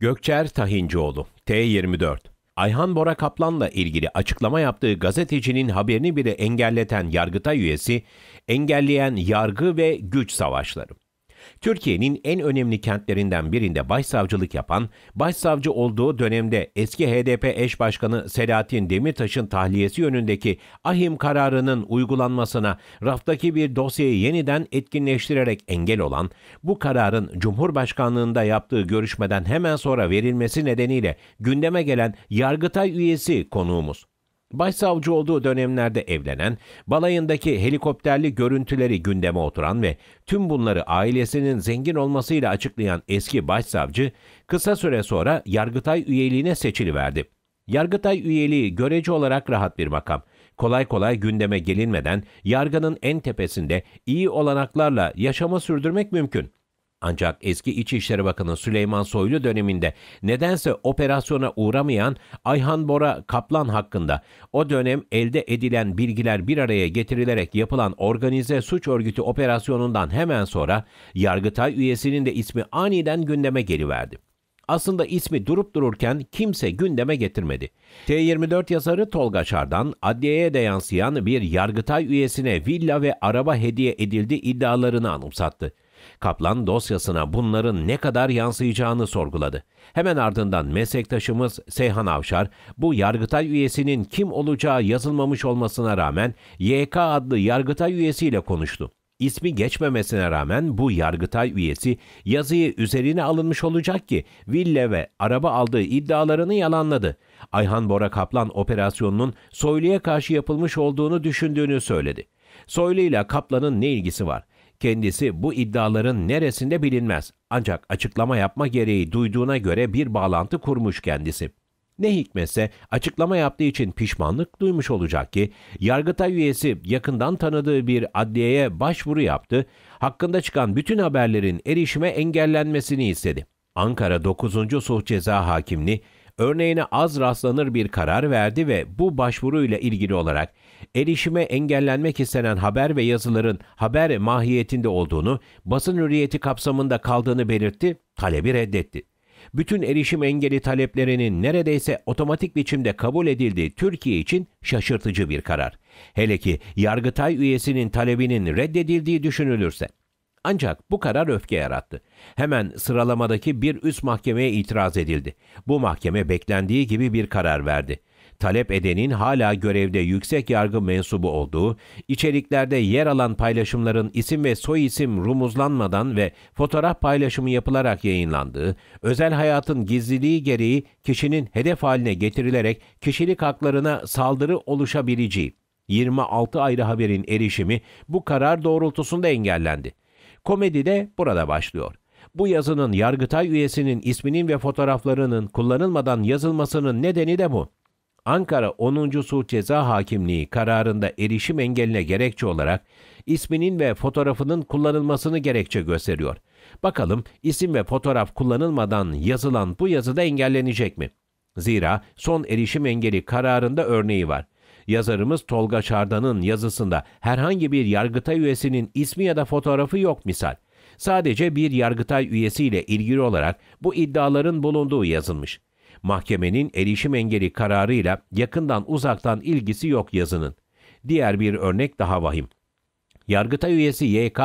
Gökçer Tahincioğlu, T24. Ayhan Bora Kaplan'la ilgili açıklama yaptığı gazetecinin haberini bile engelleten yargıta üyesi, engelleyen yargı ve güç savaşları. Türkiye'nin en önemli kentlerinden birinde başsavcılık yapan, başsavcı olduğu dönemde eski HDP eş başkanı Selahattin Demirtaş'ın tahliyesi yönündeki ahim kararının uygulanmasına raftaki bir dosyayı yeniden etkinleştirerek engel olan, bu kararın Cumhurbaşkanlığında yaptığı görüşmeden hemen sonra verilmesi nedeniyle gündeme gelen Yargıtay üyesi konuğumuz. Başsavcı olduğu dönemlerde evlenen, balayındaki helikopterli görüntüleri gündeme oturan ve tüm bunları ailesinin zengin olmasıyla açıklayan eski başsavcı kısa süre sonra Yargıtay üyeliğine seçiliverdi. Yargıtay üyeliği görece olarak rahat bir makam. Kolay kolay gündeme gelinmeden yargının en tepesinde iyi olanaklarla yaşama sürdürmek mümkün. Ancak eski İçişleri Bakanı Süleyman Soylu döneminde nedense operasyona uğramayan Ayhan Bora Kaplan hakkında o dönem elde edilen bilgiler bir araya getirilerek yapılan organize suç örgütü operasyonundan hemen sonra Yargıtay üyesinin de ismi aniden gündeme geliverdi. Aslında ismi durup dururken kimse gündeme getirmedi. T24 yazarı Tolga Şardan, adliyeye de yansıyan bir Yargıtay üyesine villa ve araba hediye edildi iddialarını anımsattı. Kaplan dosyasına bunların ne kadar yansıyacağını sorguladı. Hemen ardından meslektaşımız Seyhan Avşar, bu Yargıtay üyesinin kim olacağı yazılmamış olmasına rağmen YK adlı Yargıtay üyesiyle konuştu. İsmi geçmemesine rağmen bu Yargıtay üyesi yazıyı üzerine alınmış olacak ki villa ve araba aldığı iddialarını yalanladı. Ayhan Bora Kaplan operasyonunun Soylu'ya karşı yapılmış olduğunu düşündüğünü söyledi. Soylu ile Kaplan'ın ne ilgisi var? Kendisi bu iddiaların neresinde bilinmez. Ancak açıklama yapma gereği duyduğuna göre bir bağlantı kurmuş kendisi. Ne hikmetse açıklama yaptığı için pişmanlık duymuş olacak ki Yargıtay üyesi yakından tanıdığı bir adliyeye başvuru yaptı, hakkında çıkan bütün haberlerin erişime engellenmesini istedi. Ankara 9. Suh Ceza Hakimliği örneğine az rastlanır bir karar verdi ve bu başvuruyla ilgili olarak erişime engellenmek istenen haber ve yazıların haber mahiyetinde olduğunu, basın hürriyeti kapsamında kaldığını belirtti, talebi reddetti. Bütün erişim engeli taleplerinin neredeyse otomatik biçimde kabul edildiği Türkiye için şaşırtıcı bir karar. Hele ki Yargıtay üyesinin talebinin reddedildiği düşünülürse. Ancak bu karar öfke yarattı. Hemen sıralamadaki bir üst mahkemeye itiraz edildi. Bu mahkeme beklendiği gibi bir karar verdi. Talep edenin hala görevde yüksek yargı mensubu olduğu, içeriklerde yer alan paylaşımların isim ve soy isim rumuzlanmadan ve fotoğraf paylaşımı yapılarak yayınlandığı, özel hayatın gizliliği gereği kişinin hedef haline getirilerek kişilik haklarına saldırı oluşabileceği, 26 ayrı haberin erişimi bu karar doğrultusunda engellendi. Komedi de burada başlıyor. Bu yazının Yargıtay üyesinin isminin ve fotoğraflarının kullanılmadan yazılmasının nedeni de bu. Ankara 10. Suç Ceza Hakimliği kararında erişim engeline gerekçe olarak isminin ve fotoğrafının kullanılmasını gerekçe gösteriyor. Bakalım isim ve fotoğraf kullanılmadan yazılan bu yazıda engellenecek mi? Zira son erişim engeli kararında örneği var. Yazarımız Tolga Çardan'ın yazısında herhangi bir Yargıtay üyesinin ismi ya da fotoğrafı yok misal. Sadece bir Yargıtay üyesiyle ilgili olarak bu iddiaların bulunduğu yazılmış. Mahkemenin erişim engeli kararıyla yakından uzaktan ilgisi yok yazının. Diğer bir örnek daha vahim. Yargıtay üyesi YK,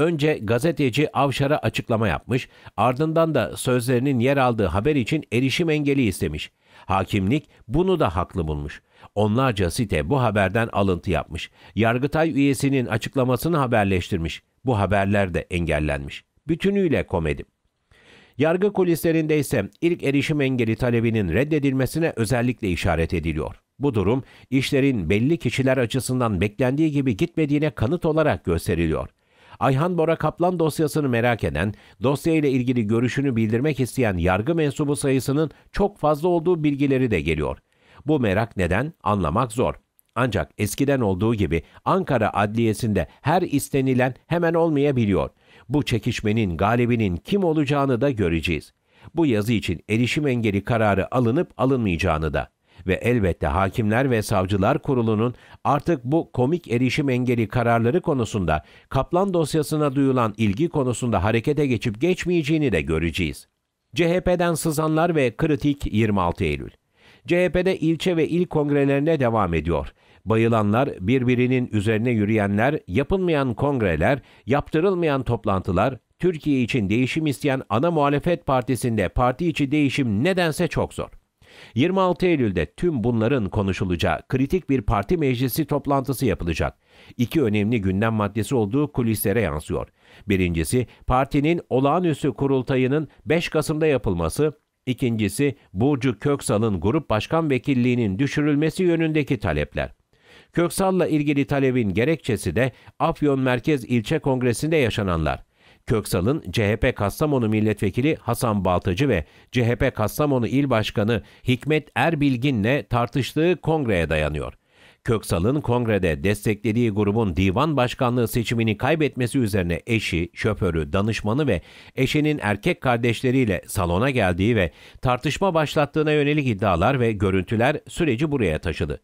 Önce gazeteci Avşar'a açıklama yapmış, ardından da sözlerinin yer aldığı haber için erişim engeli istemiş. Hakimlik bunu da haklı bulmuş. Onlarca site bu haberden alıntı yapmış. Yargıtay üyesinin açıklamasını haberleştirmiş. Bu haberler de engellenmiş. Bütünüyle komedi. Yargı kulislerinde ise ilk erişim engeli talebinin reddedilmesine özellikle işaret ediliyor. Bu durum işlerin belli kişiler açısından beklendiği gibi gitmediğine kanıt olarak gösteriliyor. Ayhan Bora Kaplan dosyasını merak eden, dosya ile ilgili görüşünü bildirmek isteyen yargı mensubu sayısının çok fazla olduğu bilgileri de geliyor. Bu merak neden anlamak zor. Ancak eskiden olduğu gibi Ankara Adliyesi'nde her istenilen hemen olmayabiliyor. Bu çekişmenin galibinin kim olacağını da göreceğiz. Bu yazı için erişim engeli kararı alınıp alınmayacağını da ve elbette Hakimler ve Savcılar Kurulu'nun artık bu komik erişim engeli kararları konusunda Kaplan dosyasına duyulan ilgi konusunda harekete geçip geçmeyeceğini de göreceğiz. CHP'den sızanlar ve kritik 26 Eylül. CHP'de ilçe ve il kongrelerine devam ediyor. Bayılanlar, birbirinin üzerine yürüyenler, yapılmayan kongreler, yaptırılmayan toplantılar, Türkiye için değişim isteyen ana muhalefet partisinde parti içi değişim nedense çok zor. 26 Eylül'de tüm bunların konuşulacağı kritik bir parti meclisi toplantısı yapılacak. İki önemli gündem maddesi olduğu kulislere yansıyor. Birincisi partinin olağanüstü kurultayının 5 Kasım'da yapılması, ikincisi Burcu Köksal'ın grup başkan vekilliğinin düşürülmesi yönündeki talepler. Köksal'la ilgili talebin gerekçesi de Afyon Merkez İlçe Kongresi'nde yaşananlar. Köksal'ın CHP Kastamonu Milletvekili Hasan Baltacı ve CHP Kastamonu İl Başkanı Hikmet Erbilgin'le tartıştığı kongreye dayanıyor. Köksal'ın kongrede desteklediği grubun divan başkanlığı seçimini kaybetmesi üzerine eşi, şoförü, danışmanı ve eşinin erkek kardeşleriyle salona geldiği ve tartışma başlattığına yönelik iddialar ve görüntüler süreci buraya taşıdı.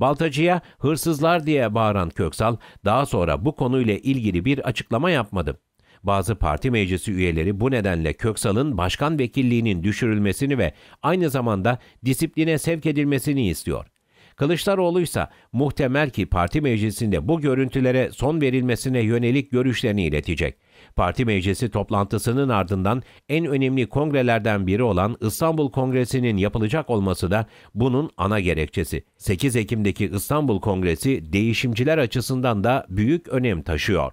Baltacı'ya hırsızlar diye bağıran Köksal daha sonra bu konuyla ilgili bir açıklama yapmadı. Bazı parti meclisi üyeleri bu nedenle Köksal'ın başkan vekilliğinin düşürülmesini ve aynı zamanda disipline sevk edilmesini istiyor. Kılıçdaroğlu ise muhtemel ki parti meclisinde bu görüntülere son verilmesine yönelik görüşlerini iletecek. Parti meclisi toplantısının ardından en önemli kongrelerden biri olan İstanbul Kongresi'nin yapılacak olması da bunun ana gerekçesi. 8 Ekim'deki İstanbul Kongresi değişimciler açısından da büyük önem taşıyor.